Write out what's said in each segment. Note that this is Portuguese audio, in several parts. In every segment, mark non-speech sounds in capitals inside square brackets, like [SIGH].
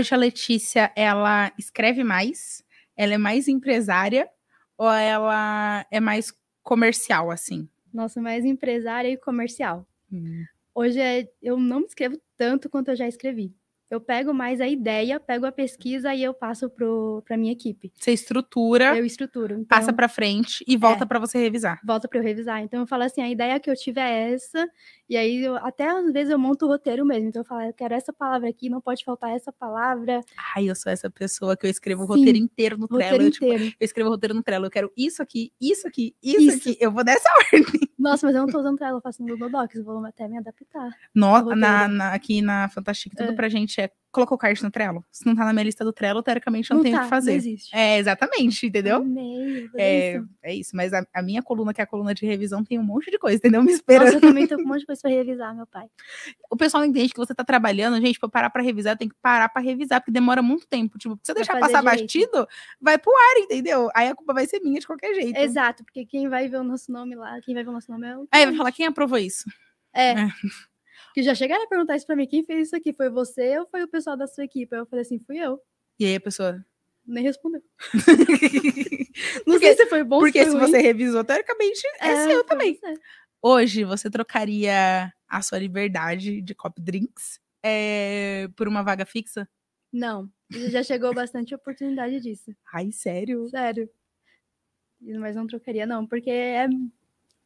hoje a Letícia, ela escreve mais? Ela é mais empresária ou ela é mais comercial, assim? Nossa, mais empresária e comercial. Hum. Hoje é, eu não me escrevo tanto quanto eu já escrevi. Eu pego mais a ideia, pego a pesquisa e eu passo para a minha equipe. Você estrutura. Eu estruturo. Então, passa para frente e volta é, para você revisar. Volta para eu revisar. Então eu falo assim, a ideia que eu tive é essa. E aí eu, até às vezes eu monto o roteiro mesmo. Então eu falo, ah, eu quero essa palavra aqui, não pode faltar essa palavra. Ai, eu sou essa pessoa que eu escrevo o roteiro inteiro no Trello. Eu, tipo, eu, escrevo o roteiro no Trello. Eu quero isso aqui, isso aqui, isso, isso. aqui. Eu vou nessa [LAUGHS] ordem. Nossa, mas eu não tô usando ela, eu faço no Google Docs, vou até me adaptar. Nossa, na, na, aqui na Fantastic, tudo é. pra gente é colocou card no Trello. Se não tá na minha lista do Trello, teoricamente eu não, não tenho tá, que fazer. Não existe. É, exatamente, entendeu? Amei, é, isso. é isso, mas a, a, minha coluna, que é a coluna de revisão, tem um monte de coisa, entendeu? Me espera Nossa, eu também tô com um monte de coisa pra revisar, meu pai. O pessoal entende que você tá trabalhando, gente, pra parar pra revisar, tem que parar pra revisar, porque demora muito tempo. Tipo, se eu deixar passar direito. batido, vai pro ar, entendeu? Aí a culpa vai ser minha de qualquer jeito. Exato, porque quem vai ver o nosso nome lá, quem vai ver o nosso nome é o. Aí é, vai falar quem aprovou isso. É. é. Que já chegaram a perguntar isso pra mim: quem fez isso aqui? Foi você ou foi o pessoal da sua equipe? Eu falei assim: fui eu. E aí a pessoa? Nem respondeu. [LAUGHS] não porque, sei se foi bom Porque se, se você revisou, teoricamente, é, é seu também. Hoje, você trocaria a sua liberdade de cop drinks é, por uma vaga fixa? Não. Já chegou bastante oportunidade disso. Ai, sério? Sério. Mas não trocaria, não, porque é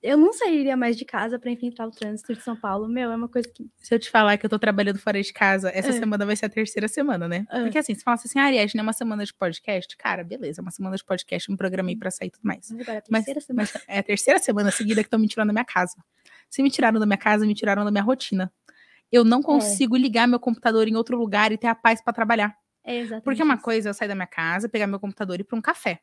eu não sairia mais de casa para enfrentar o trânsito de São Paulo. Meu, é uma coisa que. Se eu te falar que eu tô trabalhando fora de casa, essa é. semana vai ser a terceira semana, né? É. Porque assim, se fala assim, ah, Ariadne, é uma semana de podcast, cara, beleza, é uma semana de podcast, me programei para sair e tudo mais. Agora, é mas, mas, é a terceira semana seguida que estão me tirando da minha casa. Se me tiraram da minha casa, me tiraram da minha rotina. Eu não é. consigo é. ligar meu computador em outro lugar e ter a paz para trabalhar. É exatamente. Porque uma coisa é eu sair da minha casa, pegar meu computador e ir pra um café.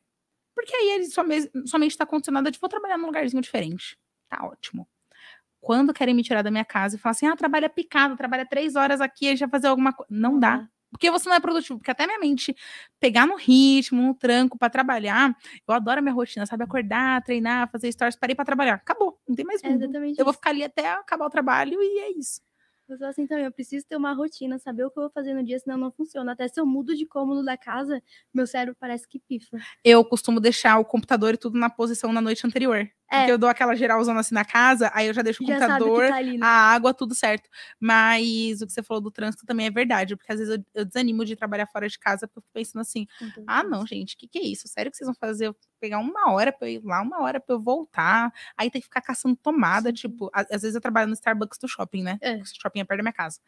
Porque aí ele somente está condicionado tipo, de vou trabalhar num lugarzinho diferente. Tá ótimo. Quando querem me tirar da minha casa e falar assim, ah, trabalha picado, trabalha três horas aqui, a gente vai fazer alguma coisa. Não dá. Porque você não é produtivo. Porque até minha mente pegar no ritmo, no tranco para trabalhar, eu adoro a minha rotina, sabe? Acordar, treinar, fazer stories, parei para trabalhar. Acabou, não tem mais é Eu vou ficar ali até acabar o trabalho e é isso. Eu falo assim, então, eu preciso ter uma rotina, saber o que eu vou fazer no dia, senão não funciona. Até se eu mudo de cômodo da casa, meu cérebro parece que pifa. Eu costumo deixar o computador e tudo na posição na noite anterior. É. Porque eu dou aquela geralzona assim na casa, aí eu já deixo o já computador, tá ali, né? a água, tudo certo. Mas o que você falou do trânsito também é verdade, porque às vezes eu, eu desanimo de trabalhar fora de casa, porque eu fico pensando assim: Entendi. ah, não, gente, o que, que é isso? Sério que vocês vão fazer? Eu pegar uma hora pra eu ir lá, uma hora pra eu voltar, aí tem que ficar caçando tomada. Sim. Tipo, às, vezes eu trabalho no Starbucks do shopping, né? É. O shopping é perto da minha casa.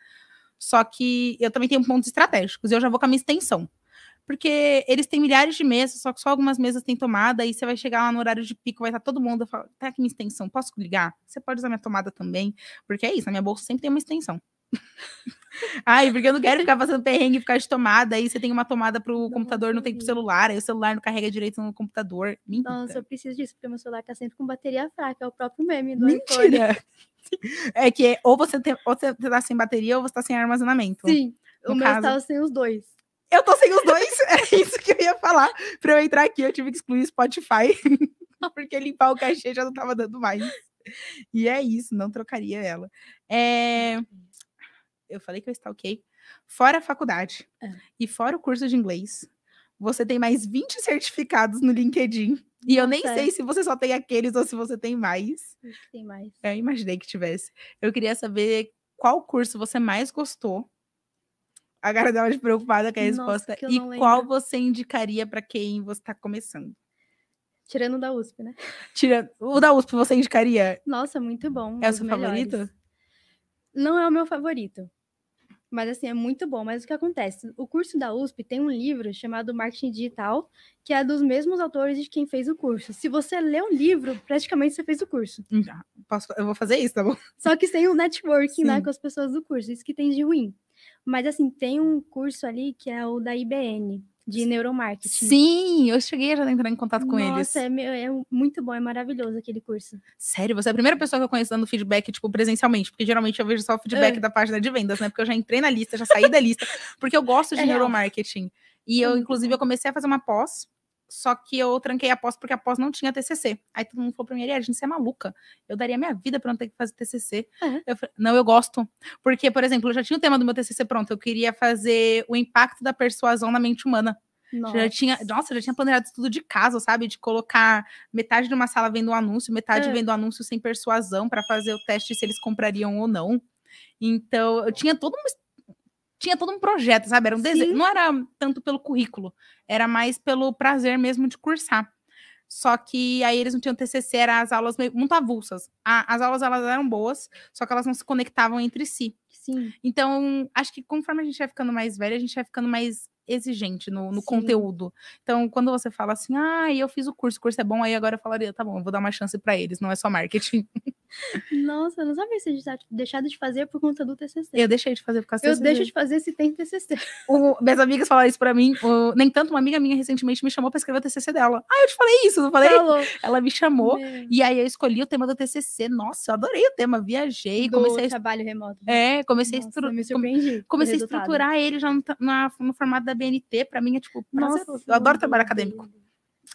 Só que eu também tenho pontos estratégicos, eu já vou com a minha extensão porque eles têm milhares de mesas, só que só algumas mesas têm tomada, e você vai chegar lá no horário de pico, vai estar todo mundo, fala, tá aqui minha extensão, posso ligar? Você pode usar minha tomada também, porque é isso, na minha bolsa sempre tem uma extensão. [LAUGHS] Ai, porque eu não quero ficar passando perrengue e ficar de tomada. Aí você tem uma tomada pro não, computador, não tem pro celular. Aí o celular não carrega direito no computador. Mentira. Nossa, eu preciso disso, porque meu celular tá sempre com bateria fraca. É o próprio meme do Mentira. iPhone. [LAUGHS] É que é, ou você, tem, ou você tá sem bateria ou você tá sem armazenamento. Sim, no o meu caso... tá sem os dois. Eu tô sem os dois, [LAUGHS] é isso que eu ia falar. Pra eu entrar aqui, eu tive que excluir o Spotify, [LAUGHS] porque limpar o cachê já não tava dando mais. E é isso, não trocaria ela. É... Eu falei que eu ok. Fora a faculdade é. e fora o curso de inglês, você tem mais 20 certificados no LinkedIn. E eu nem sei é. se você só tem aqueles ou se você tem mais. Tem mais. Eu imaginei que tivesse. Eu queria saber qual curso você mais gostou a cara dela de preocupada com a Nossa, resposta. E qual lembro. você indicaria para quem você está começando? Tirando o da USP, né? Tirando... O da USP você indicaria? Nossa, muito bom. É o seu melhores. favorito? Não é o meu favorito. Mas assim, é muito bom. Mas o que acontece? O curso da USP tem um livro chamado Marketing Digital, que é dos mesmos autores de quem fez o curso. Se você lê o livro, praticamente você fez o curso. Posso, eu vou fazer isso, tá bom? Só que sem o networking né, com as pessoas do curso. Isso que tem de ruim. Mas assim, tem um curso ali que é o da IBN, de neuromarketing. Sim, eu cheguei a entrar em contato com Nossa, eles. Nossa, é, é, muito bom, é maravilhoso aquele curso. Sério, você é a primeira pessoa que eu conheço dando feedback, tipo, presencialmente, porque geralmente eu vejo só o feedback é. da página de vendas, né? Porque eu já entrei na lista, já saí da lista, porque eu gosto de é neuromarketing. Real. E eu, é inclusive, eu comecei a fazer uma pós só que eu tranquei a pós porque a pós não tinha TCC. Aí todo mundo falou pra mim, a gente, você é maluca. Eu daria minha vida pra não ter que fazer TCC. Uhum. É. Eu falei, não, eu gosto. Porque, por exemplo, eu já tinha o tema do meu TCC pronto. Eu queria fazer o impacto da persuasão na mente humana. Nossa. Já tinha, nossa, já tinha planejado tudo de casa, sabe? De colocar metade de uma sala vendo um anúncio, metade é. vendo anúncio sem persuasão para fazer o teste se eles comprariam ou não. Então, eu tinha todo um tinha todo um projeto, sabe? Era um desejo. Não era tanto pelo currículo, era mais pelo prazer mesmo de cursar. Só que aí eles não tinham TCC, eram as aulas meio, muito avulsas. A, as aulas elas eram boas, só que elas não se conectavam entre si. Sim. Então, acho que conforme a gente vai ficando mais velha, a gente vai ficando mais exigente no, no conteúdo. Então, quando você fala assim, ah, eu fiz o curso, o curso é bom, aí agora eu falaria, tá bom, eu vou dar uma chance para eles, não é só marketing. [LAUGHS] Nossa, eu não sabia se tinha tá deixado de fazer por conta do TCC. Eu deixei de fazer por causa do TCC. Eu deixo de fazer se tem TCC. O, minhas amigas falaram isso pra mim. O, nem tanto, uma amiga minha recentemente me chamou pra escrever o TCC dela. Ah, eu te falei isso, não falei? Falou. Ela me chamou. E aí eu escolhi o tema do TCC. Nossa, eu adorei o tema. Viajei, do comecei... trabalho a... remoto. Né? É, comecei Nossa, a Comecei a estruturar ele já no, na, no formato da BNT. Pra mim é tipo, Nossa, eu adoro trabalho acadêmico.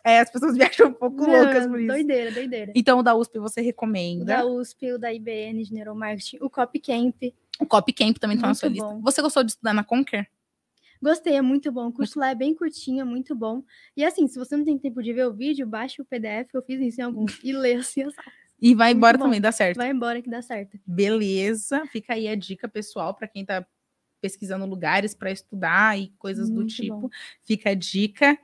É, as pessoas me acham um pouco Não, loucas por isso. Doideira, doideira. Então, o da USP você recomenda? O da USP, o da IBN de Neuromarketing, o Cop Camp. O Cop Camp também está na sua lista. Você gostou de estudar na Conquer? Gostei, é muito bom. O curso lá é bem curtinho, é muito bom. E assim, se você não tem tempo de ver o vídeo, baixa o PDF, eu fiz isso em alguns, [LAUGHS] e lê assim as E vai embora muito também, bom. dá certo. Vai embora que dá certo. Beleza, fica aí a dica pessoal para quem está pesquisando lugares para estudar e coisas muito do tipo. Bom. Fica a dica.